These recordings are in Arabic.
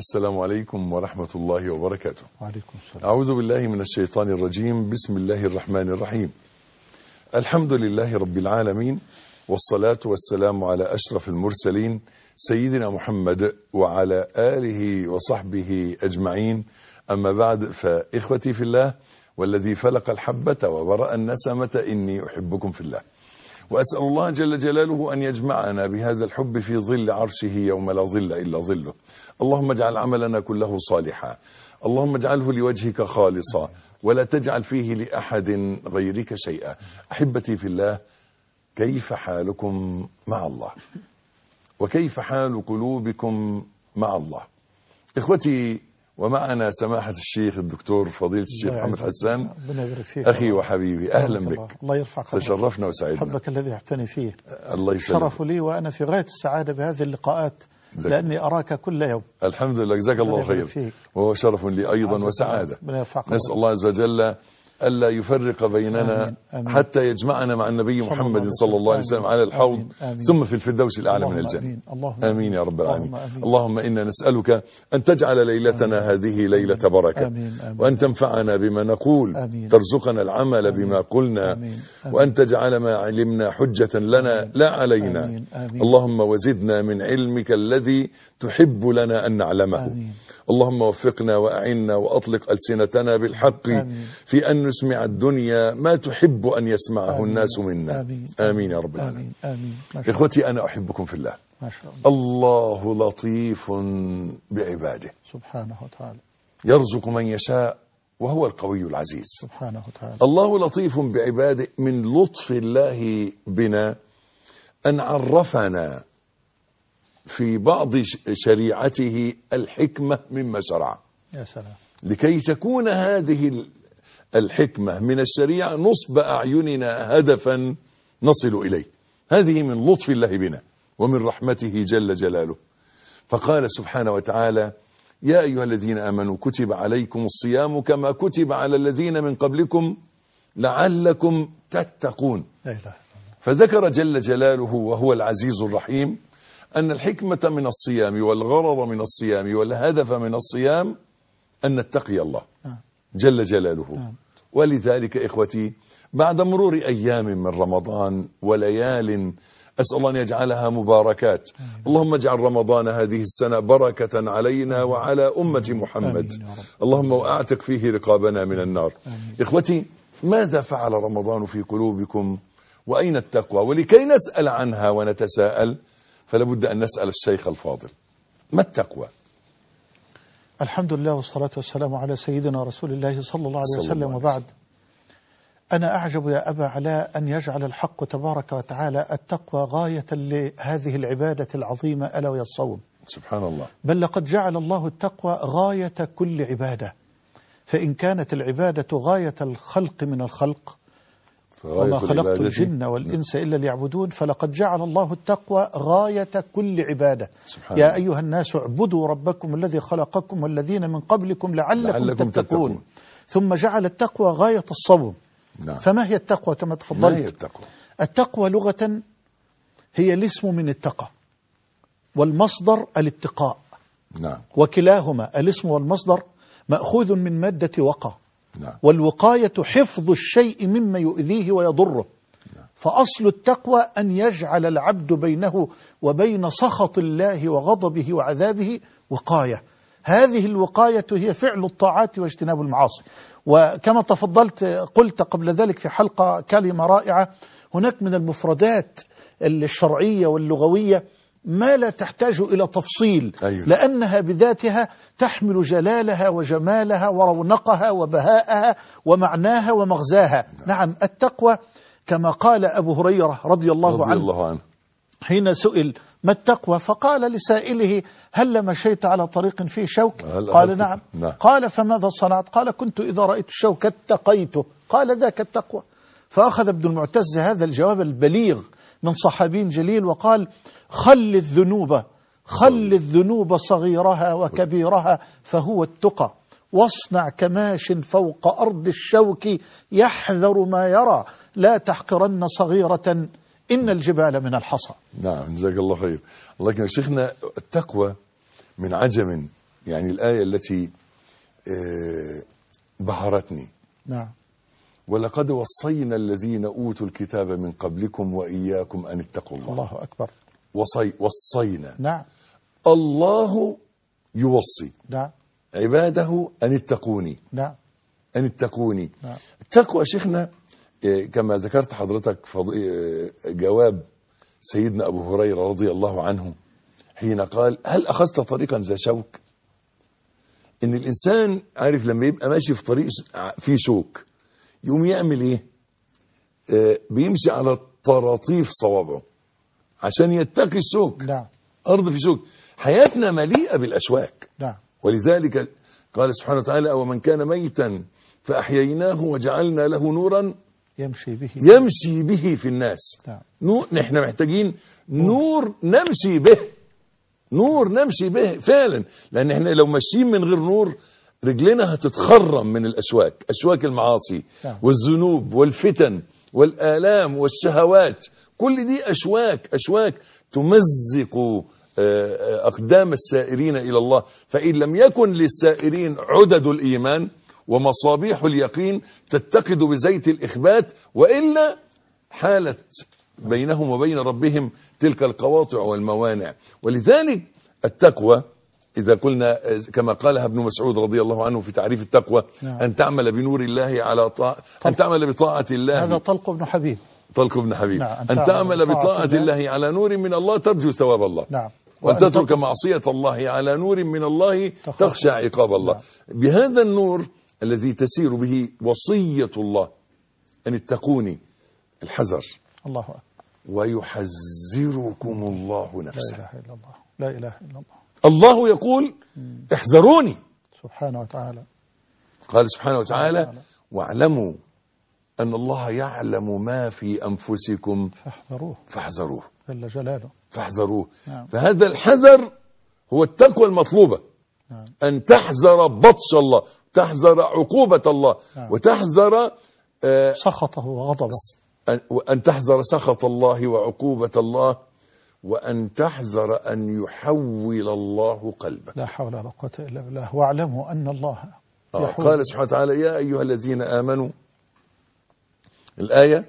السلام عليكم ورحمة الله وبركاته وعليكم السلام أعوذ بالله من الشيطان الرجيم بسم الله الرحمن الرحيم الحمد لله رب العالمين والصلاة والسلام على أشرف المرسلين سيدنا محمد وعلى آله وصحبه أجمعين أما بعد فإخوتي في الله والذي فلق الحبة وبرأ النسمة إني أحبكم في الله وأسأل الله جل جلاله أن يجمعنا بهذا الحب في ظل عرشه يوم لا ظل إلا ظله اللهم اجعل عملنا كله صالحا اللهم اجعله لوجهك خالصا ولا تجعل فيه لأحد غيرك شيئا أحبتي في الله كيف حالكم مع الله وكيف حال قلوبكم مع الله إخوتي ومعنا سماحة الشيخ الدكتور فضيلة الشيخ محمد حسان أخي وحبيبي أهلا الله. بك الله يرفع قدرك تشرفنا وسعدنا حبك الذي أعتني فيه الله يسلمك شرف لي وأنا في غاية السعادة بهذه اللقاءات زكي. لأني أراك كل يوم الحمد لله جزاك الله خير وهو شرف لي أيضا وسعادة نسأل الله عز وجل ألا يفرق بيننا آمين آمين حتى يجمعنا مع النبي محمد صلى الله عليه وسلم على الحوض آمين ثم في الفردوس الأعلى من الجنة آمين, اللهم آمين يا رب العالمين اللهم, اللهم إنا نسألك أن تجعل ليلتنا هذه ليلة بركة آمين آمين وأن تنفعنا بما نقول آمين ترزقنا العمل بما قلنا آمين وأن تجعل ما علمنا حجة لنا لا علينا آمين آمين اللهم وزدنا من علمك الذي تحب لنا أن نعلمه آمين اللهم وفقنا وأعنا وأطلق ألسنتنا بالحق آمين. في أن نسمع الدنيا ما تحب أن يسمعه آمين. الناس منا آمين, آمين يا رب العالمين آمين. آمين. إخوتي أنا أحبكم في الله ما شاء الله. الله لطيف بعباده سبحانه وتعالى يرزق من يشاء وهو القوي العزيز سبحانه وتعالى الله لطيف بعباده من لطف الله بنا أن عرفنا في بعض شريعته الحكمة مما شرع يا سلام لكي تكون هذه الحكمة من الشريعة نصب أعيننا هدفا نصل إليه هذه من لطف الله بنا ومن رحمته جل جلاله فقال سبحانه وتعالى يا أيها الذين آمنوا كتب عليكم الصيام كما كتب على الذين من قبلكم لعلكم تتقون فذكر جل جلاله وهو العزيز الرحيم أن الحكمة من الصيام والغرض من الصيام والهدف من الصيام أن نتقي الله جل جلاله نعم. ولذلك إخوتي بعد مرور أيام من رمضان وليال أسأل الله أن يجعلها مباركات اللهم اجعل رمضان هذه السنة بركة علينا وعلى أمة محمد اللهم وأعتق فيه رقابنا من النار إخوتي ماذا فعل رمضان في قلوبكم وأين التقوى ولكي نسأل عنها ونتساءل فلا بد أن نسأل الشيخ الفاضل ما التقوى الحمد لله والصلاة والسلام على سيدنا رسول الله صلى الله عليه وسلم وبعد أنا أعجب يا أبا علاء أن يجعل الحق تبارك وتعالى التقوى غاية لهذه العبادة العظيمة ألا وهي الصوم سبحان الله بل لقد جعل الله التقوى غاية كل عبادة فإن كانت العبادة غاية الخلق من الخلق وما خلقت الجن والإنس إلا ليعبدون فلقد جعل الله التقوى غاية كل عبادة سبحان يا أيها الناس اعبدوا ربكم الذي خلقكم والذين من قبلكم لعلكم, لعلكم تتقون, تتقون ثم جعل التقوى غاية الصبر نعم. فما هي التقوى كما تفضلت هي التقوى التقوى لغة هي الاسم من اتقى والمصدر الاتقاء نعم. وكلاهما الاسم والمصدر مأخوذ من مادة وقى نعم. والوقاية حفظ الشيء مما يؤذيه ويضره نعم. فأصل التقوى أن يجعل العبد بينه وبين سخط الله وغضبه وعذابه وقاية هذه الوقاية هي فعل الطاعات واجتناب المعاصي وكما تفضلت قلت قبل ذلك في حلقة كلمة رائعة هناك من المفردات الشرعية واللغوية ما لا تحتاج إلى تفصيل أيوة. لأنها بذاتها تحمل جلالها وجمالها ورونقها وبهاءها ومعناها ومغزاها نعم, نعم التقوى كما قال أبو هريرة رضي الله رضي عنه, الله عنه حين سئل ما التقوى فقال لسائله هل مشيت على طريق فيه شوك قال نعم. نعم قال فماذا صنعت قال كنت إذا رأيت الشوك اتقيته قال ذاك التقوى فأخذ ابن المعتز هذا الجواب البليغ من صحابي جليل وقال خل الذنوب خل الذنوب صغيرها وكبيرها فهو التقى واصنع كماش فوق أرض الشوك يحذر ما يرى لا تحقرن صغيرة إن الجبال من الحصى نعم جزاك الله خير لكن شيخنا التقوى من عجم يعني الآية التي آه، بهرتني نعم ولقد وصينا الذين أوتوا الكتاب من قبلكم وإياكم أن اتقوا الله الله أكبر وصي وصينا نعم الله يوصي نعم عباده أن اتقوني نعم أن اتقوني نعم التقوى شيخنا إيه، كما ذكرت حضرتك إيه، جواب سيدنا أبو هريرة رضي الله عنه حين قال هل أخذت طريقا ذا شوك إن الإنسان عارف لما يبقى ماشي في طريق فيه شوك يقوم يعمل إيه, إيه، بيمشي على طراطيف صوابعه عشان يتقي السوق نعم أرض في سوق حياتنا مليئة بالأسواق نعم ولذلك قال سبحانه وتعالى ومن كان ميتا فأحييناه وجعلنا له نورا يمشي به يمشي به في الناس نعم. نور نحن محتاجين نور نمشي به نور نمشي به فعلا لأن احنا لو ماشيين من غير نور رجلنا هتتخرم من الأسواق أسواق المعاصي نعم. والذنوب والفتن والآلام والشهوات كل دي أشواك أشواك تمزق آه، آه، أقدام السائرين إلى الله فإن لم يكن للسائرين عدد الإيمان ومصابيح اليقين تتقد بزيت الإخبات وإلا حالت بينهم وبين ربهم تلك القواطع والموانع ولذلك التقوى إذا قلنا آه، كما قالها ابن مسعود رضي الله عنه في تعريف التقوى نعم. أن تعمل بنور الله على طاعة أن تعمل بطاعة الله هذا طلق ابن حبيب طلق بن حبيب نعم. أن تعمل بطاعة الله على نور من الله ترجو ثواب الله نعم. وأن تترك معصية الله على نور من الله تخشى عقاب الله نعم. بهذا النور الذي تسير به وصية الله أن اتقوني الحذر الله أكبر ويحذركم الله نفسه لا إله إلا الله لا إله إلا الله الله يقول احذروني سبحانه وتعالى قال سبحانه وتعالى واعلموا أن الله يعلم ما في أنفسكم فاحذروه فاحذروه جل جلاله فاحذروه نعم. فهذا الحذر هو التقوى المطلوبة نعم. أن تحذر بطش الله تحذر عقوبة الله نعم. وتحذر آه سخطه وغضبه وأن تحذر سخط الله وعقوبة الله وأن تحذر أن يحول الله قلبك لا حول ولا قوة إلا بالله واعلموا أن الله آه قال سبحانه وتعالى يا أيها الذين آمنوا الآية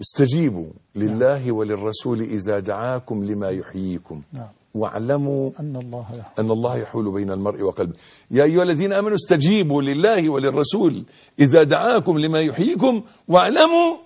استجيبوا لله وللرسول إذا دعاكم لما يحييكم نعم. واعلموا أن الله يحول. أن الله يحول بين المرء وقلبه يا أيها الذين آمنوا استجيبوا لله وللرسول إذا دعاكم لما يحييكم واعلموا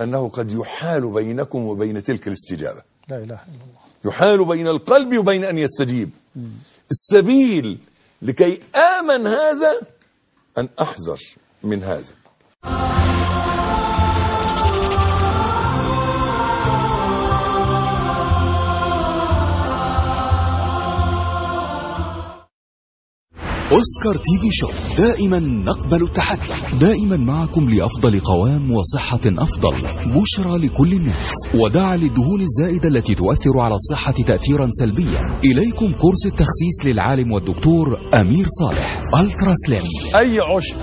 أنه قد يحال بينكم وبين تلك الاستجابة لا إله إلا الله يحال بين القلب وبين أن يستجيب م. السبيل لكي آمن هذا أن أحذر من هذا أوسكار تي في شو دائما نقبل التحدي دائما معكم لأفضل قوام وصحة أفضل بشرى لكل الناس ودعا للدهون الزائدة التي تؤثر على الصحة تأثيرا سلبيا إليكم كورس التخسيس للعالم والدكتور أمير صالح ألترا سليم أي عشب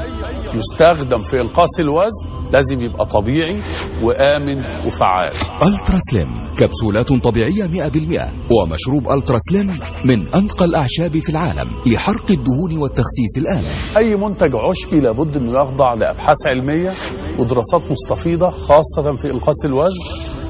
يستخدم في انقاص الوزن لازم يبقى طبيعي وآمن وفعال ألترا سليم كبسولات طبيعية 100% ومشروب ألترا سليم من أنقى الأعشاب في العالم لحرق الدهون والتخسيس الآلي أي منتج عشبي لابد أنه يخضع لأبحاث علمية ودراسات مستفيضة خاصة في إنقاص الوزن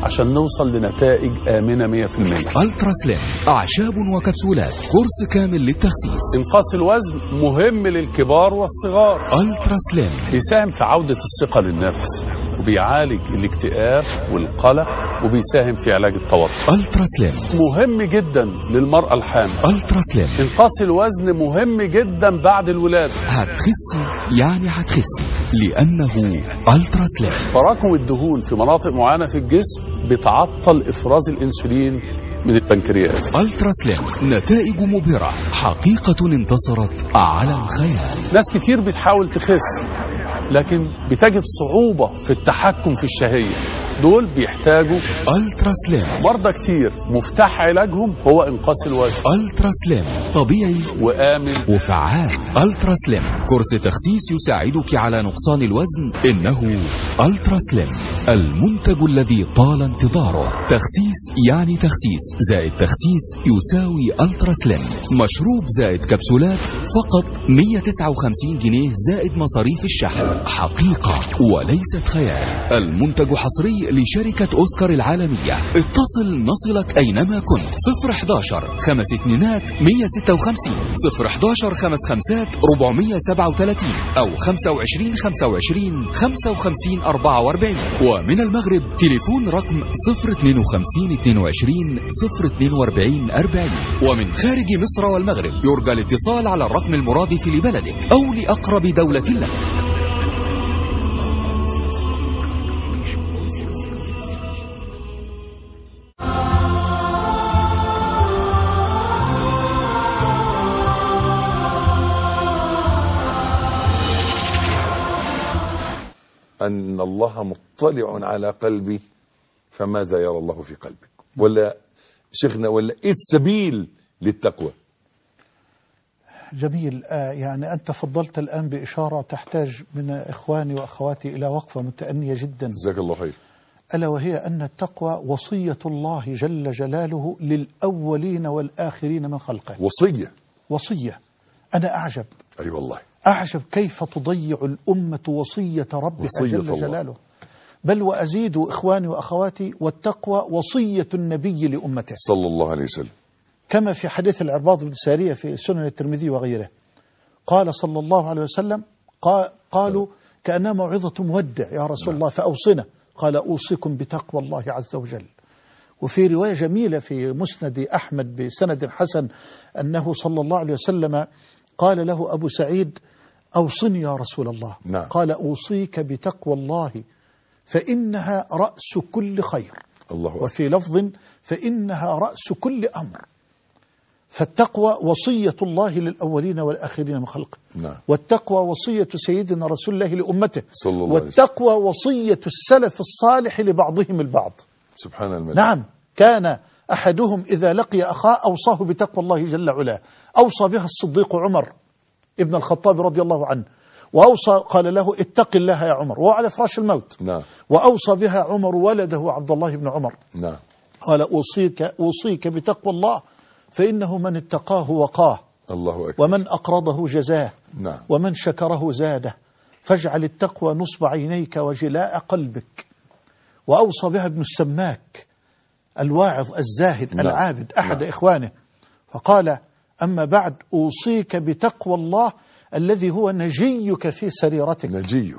عشان نوصل لنتائج آمنة 100% الترا سليم أعشاب وكبسولات كورس كامل للتخسيس انقاص الوزن مهم للكبار والصغار الترا سليم بيساهم في عودة الثقة للنفس وبيعالج الاكتئاب والقلق وبيساهم في علاج التوتر الترا سليم مهم جدا للمرأة الحامل الترا سليم انقاص الوزن مهم جدا بعد الولادة هتخسي يعني هتخسي لأنه الترا سليم تراكم الدهون في مناطق معينة في الجسم بتعطل افراز الانسولين من البنكرياس الترا سليم نتائج مبهره حقيقه انتصرت على الخيال ناس كتير بتحاول تخس لكن بتجد صعوبه في التحكم في الشهيه دول بيحتاجوا الترا سلام مرضى كتير مفتاح علاجهم هو انقاص الوزن الترا سلام طبيعي وامن وفعال الترا سلام كرسي تخسيس يساعدك على نقصان الوزن انه الترا سلام المنتج الذي طال انتظاره تخسيس يعني تخسيس زائد تخسيس يساوي الترا سلام مشروب زائد كبسولات فقط 159 جنيه زائد مصاريف الشحن حقيقه وليست خيال المنتج حصري لشركة أوسكار العالمية اتصل نصلك أينما كنت 011 خمس اتنينات 156 011 خمس خمسات 437 أو 25 25 55 44 ومن المغرب تليفون رقم 052 22 042 40 ومن خارج مصر والمغرب يرجى الاتصال على الرقم المرادف لبلدك أو لأقرب دولة لك الله مطلع على قلبي فماذا يرى الله في قلبك ولا شيخنا ولا ايه السبيل للتقوى جميل آه يعني أنت فضلت الآن بإشارة تحتاج من إخواني وأخواتي إلى وقفة متأنية جدا جزاك الله خير ألا وهي أن التقوى وصية الله جل جلاله للأولين والآخرين من خلقه وصية وصية أنا أعجب أي أيوة والله أعجب كيف تضيع الأمة وصية ربها وصية جل الله. جلاله بل وأزيد إخواني وأخواتي والتقوى وصية النبي لأمته صلى الله عليه وسلم كما في حديث العرباض بن سارية في سنن الترمذي وغيره قال صلى الله عليه وسلم قالوا كأنها موعظة مودع يا رسول نعم. الله فأوصنا قال أوصيكم بتقوى الله عز وجل وفي رواية جميلة في مسند أحمد بسند حسن أنه صلى الله عليه وسلم قال له أبو سعيد أوصني يا رسول الله نعم. قال أوصيك بتقوى الله فإنها رأس كل خير الله وفي لفظ فإنها رأس كل أمر فالتقوى وصية الله للأولين والآخرين من خلقه نعم. والتقوى وصية سيدنا رسول الله لأمته صلى الله والتقوى عليه. وصية السلف الصالح لبعضهم البعض سبحان الملك نعم كان أحدهم إذا لقي أخاه أوصاه بتقوى الله جل وعلا أوصى بها الصديق عمر ابن الخطاب رضي الله عنه وأوصى قال له اتق الله يا عمر وهو على فراش الموت نعم. وأوصى بها عمر ولده عبد الله بن عمر نعم. قال أوصيك, أوصيك بتقوى الله فإنه من اتقاه وقاه الله أكبر. ومن أقرضه جزاه نعم. ومن شكره زاده فاجعل التقوى نصب عينيك وجلاء قلبك وأوصى بها ابن السماك الواعظ الزاهد نعم. العابد أحد نعم. إخوانه فقال أما بعد أوصيك بتقوى الله الذي هو نجيك في سريرتك نجيك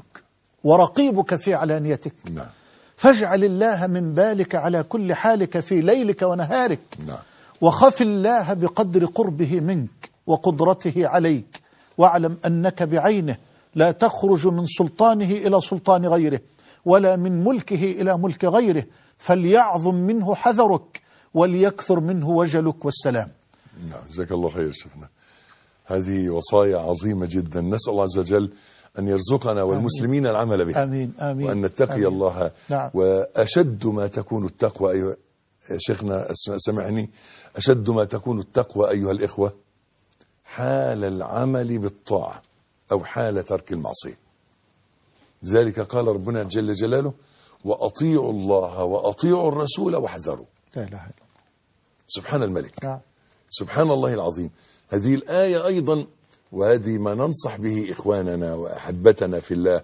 ورقيبك في علانيتك نعم فاجعل الله من بالك على كل حالك في ليلك ونهارك نعم وخف الله بقدر قربه منك وقدرته عليك واعلم أنك بعينه لا تخرج من سلطانه إلى سلطان غيره ولا من ملكه إلى ملك غيره فليعظم منه حذرك وليكثر منه وجلك والسلام نعم جزاك الله خير شفنا هذه وصايا عظيمة جدا نسأل الله عز وجل أن يرزقنا والمسلمين آمين العمل بها آمين آمين وأن نتقي آمين الله نعم وأشد ما تكون التقوى أيها شيخنا سمعني أشد ما تكون التقوى أيها الإخوة حال العمل بالطاعة أو حال ترك المعصية لذلك قال ربنا جل جلاله وأطيعوا الله وأطيعوا الرسول واحذروا لا إله إلا الله سبحان الملك نعم سبحان الله العظيم هذه الآية أيضا وهذه ما ننصح به إخواننا وأحبتنا في الله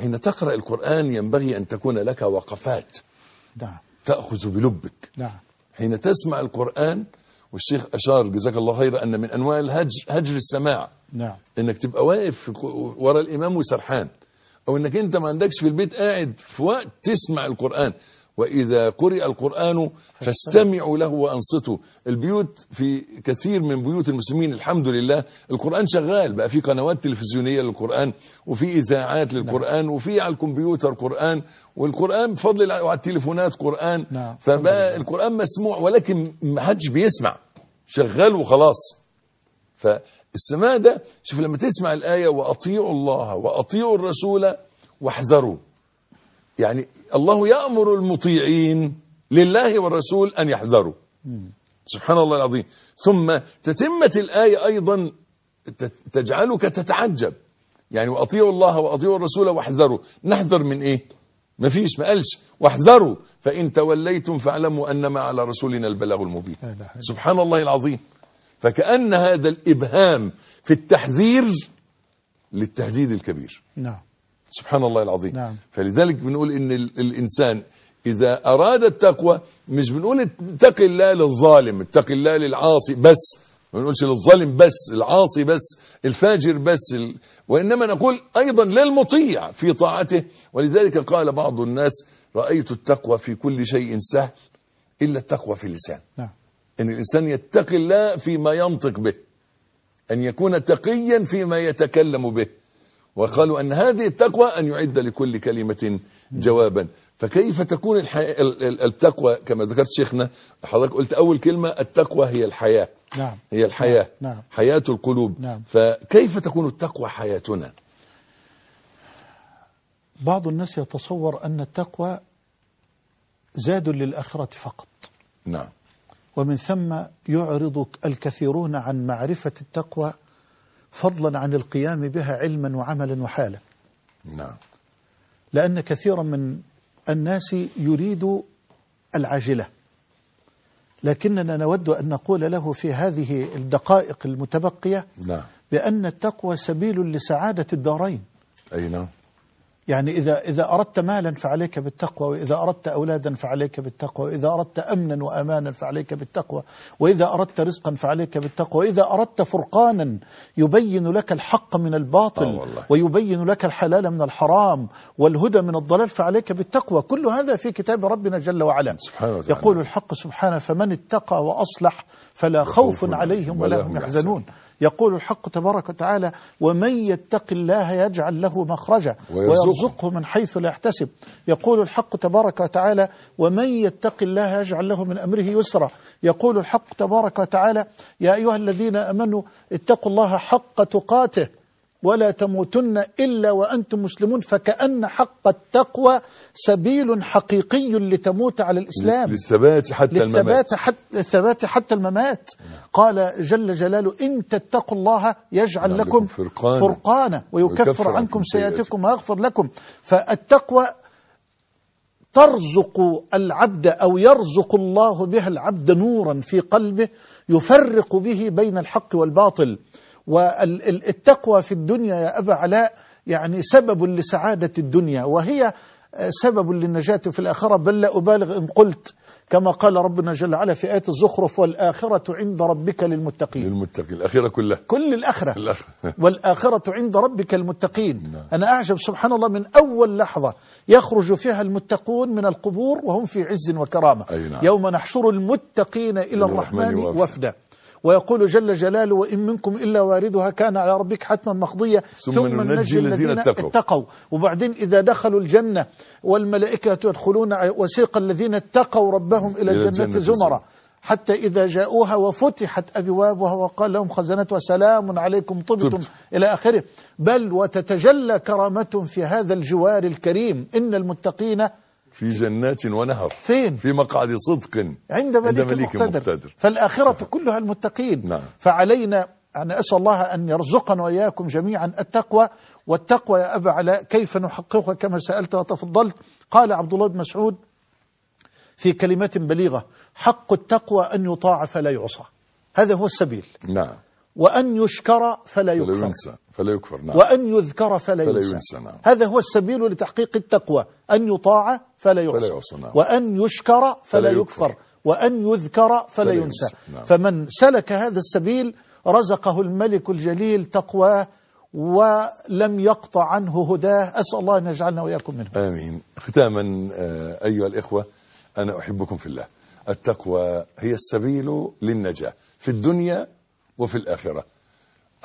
حين تقرأ القرآن ينبغي أن تكون لك وقفات نعم تأخذ بلبك نعم حين تسمع القرآن والشيخ أشار جزاك الله خيرا أن من أنواع الهجر هجر السماع نعم أنك تبقى واقف ورا الإمام وسرحان أو أنك أنت ما عندكش في البيت قاعد في وقت تسمع القرآن وإذا قرئ القرآن فاستمعوا له وأنصتوا البيوت في كثير من بيوت المسلمين الحمد لله القرآن شغال بقى في قنوات تلفزيونية للقرآن وفي إذاعات للقرآن نعم. وفي على الكمبيوتر قرآن والقرآن بفضل على التليفونات قرآن نعم، فبقى القرآن مسموع ولكن ما حدش بيسمع شغال وخلاص فالسماع ده شوف لما تسمع الآية وأطيعوا الله وأطيعوا الرسول واحذروا يعني الله يأمر المطيعين لله والرسول أن يحذروا سبحان الله العظيم ثم تتمة الآية أيضا تجعلك تتعجب يعني وأطيعوا الله وأطيعوا الرسول واحذروا نحذر من إيه ما فيش ما قالش واحذروا فإن توليتم فاعلموا أنما على رسولنا البلاغ المبين سبحان الله العظيم فكأن هذا الإبهام في التحذير للتهديد الكبير نعم سبحان الله العظيم نعم. فلذلك بنقول ان الانسان اذا اراد التقوى مش بنقول اتق الله للظالم اتق الله للعاصي بس ما بنقولش للظالم بس العاصي بس الفاجر بس ال... وإنما نقول أيضا للمطيع في طاعته ولذلك قال بعض الناس رأيت التقوى في كل شيء سهل إلا التقوى في اللسان نعم. أن الإنسان يتقي الله فيما ينطق به أن يكون تقيا فيما يتكلم به وقالوا أن هذه التقوى أن يعد لكل كلمة جوابا فكيف تكون الحي... التقوى كما ذكرت شيخنا حضرتك قلت أول كلمة التقوى هي الحياة نعم. هي الحياة نعم. نعم. حياة القلوب نعم. فكيف تكون التقوى حياتنا بعض الناس يتصور أن التقوى زاد للآخرة فقط نعم ومن ثم يعرض الكثيرون عن معرفة التقوى فضلا عن القيام بها علما وعملا وحالا نعم لأن كثيرا من الناس يريد العاجلة لكننا نود أن نقول له في هذه الدقائق المتبقية نعم بأن التقوى سبيل لسعادة الدارين أي نعم يعني إذا, إذا أردت مالا فعليك بالتقوى وإذا أردت أولادا فعليك بالتقوى وإذا أردت أمنا وأمانا فعليك بالتقوى وإذا أردت رزقا فعليك بالتقوى وإذا أردت فرقانا يبين لك الحق من الباطل آه ويبين لك الحلال من الحرام والهدى من الضلال فعليك بالتقوى كل هذا في كتاب ربنا جل وعلا سبحانه وتعالى. يقول الحق سبحانه فمن اتقى وأصلح فلا خوف عليهم ولا هم يحزنون يقول الحق تبارك وتعالى ومن يتق الله يجعل له مخرجا ويرزقه من حيث لا يحتسب يقول الحق تبارك وتعالى ومن يتق الله يجعل له من أمره يسرا يقول الحق تبارك وتعالى يا أيها الذين أمنوا اتقوا الله حق تقاته ولا تموتن إلا وأنتم مسلمون فكأن حق التقوى سبيل حقيقي لتموت على الإسلام للثبات حتى للثبات الممات حتى الثبات حتى الممات قال جل جلاله إن تتقوا الله يجعل لكم فرقانا, فرقانا ويكفر, ويكفر عنكم سيئاتكم ويغفر لكم فالتقوى ترزق العبد أو يرزق الله بها العبد نورا في قلبه يفرق به بين الحق والباطل والتقوى في الدنيا يا أبا علاء يعني سبب لسعادة الدنيا وهي سبب للنجاة في الآخرة بل لا أبالغ إن قلت كما قال ربنا جل وعلا في آية الزخرف والآخرة عند ربك للمتقين للمتقين الأخيرة كلها كل الأخرة, والآخرة عند ربك المتقين نعم. أنا أعجب سبحان الله من أول لحظة يخرج فيها المتقون من القبور وهم في عز وكرامة أي نعم. يوم نحشر المتقين إلى الرحمن, الرحمن وفدا ويقول جل جلاله وإن منكم إلا واردها كان على ربك حتما مقضية ثم, ثم ننجي الذين اتقوا. اتقوا وبعدين إذا دخلوا الجنة والملائكة يدخلون وسيق الذين اتقوا ربهم إلى الجنة زمرا حتى إذا جاءوها وفتحت أبوابها وقال لهم خزنتها سلام عليكم طبتم طبت. إلى آخره بل وتتجلى كرامة في هذا الجوار الكريم إن المتقين في جنات ونهر فين في مقعد صدق عند مليك, عند مليك مقتدر, مقتدر فالآخرة صحيح. كلها المتقين نعم. فعلينا أنا أسأل الله أن يرزقنا وإياكم جميعا التقوى والتقوى يا أبا علاء كيف نحققها كما سألت وتفضلت قال عبد الله بن مسعود في كلمات بليغة حق التقوى أن يطاع فلا يعصى هذا هو السبيل نعم وأن يشكر فلا يكفر فلا يكفر نعم. وأن يذكر فلا, فلا ينسى, ينسى نعم. هذا هو السبيل لتحقيق التقوى أن يطاع فلا يحصى فلا يعصى نعم. وأن يشكر فلا, فلا يكفر, يكفر وأن يذكر فلا, فلا ينسى, ينسى. نعم. فمن سلك هذا السبيل رزقه الملك الجليل تقواه ولم يقطع عنه هداه أسأل الله أن يجعلنا وإياكم منه آمين ختاما آه، أيها الإخوة أنا أحبكم في الله التقوى هي السبيل للنجاة في الدنيا وفي الآخرة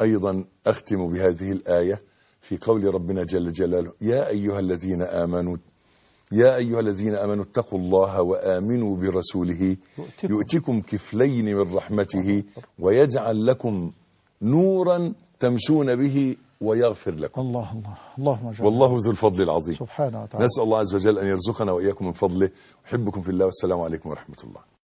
أيضا أختم بهذه الآية في قول ربنا جل جلاله يا أيها الذين آمنوا يا أيها الذين آمنوا اتقوا الله وآمنوا برسوله يؤتكم كفلين من رحمته ويجعل لكم نورا تمشون به ويغفر لكم الله الله اللهم جل والله ذو الفضل العظيم سبحانه وتعالى نسأل الله عز وجل أن يرزقنا وإياكم من فضله أحبكم في الله والسلام عليكم ورحمة الله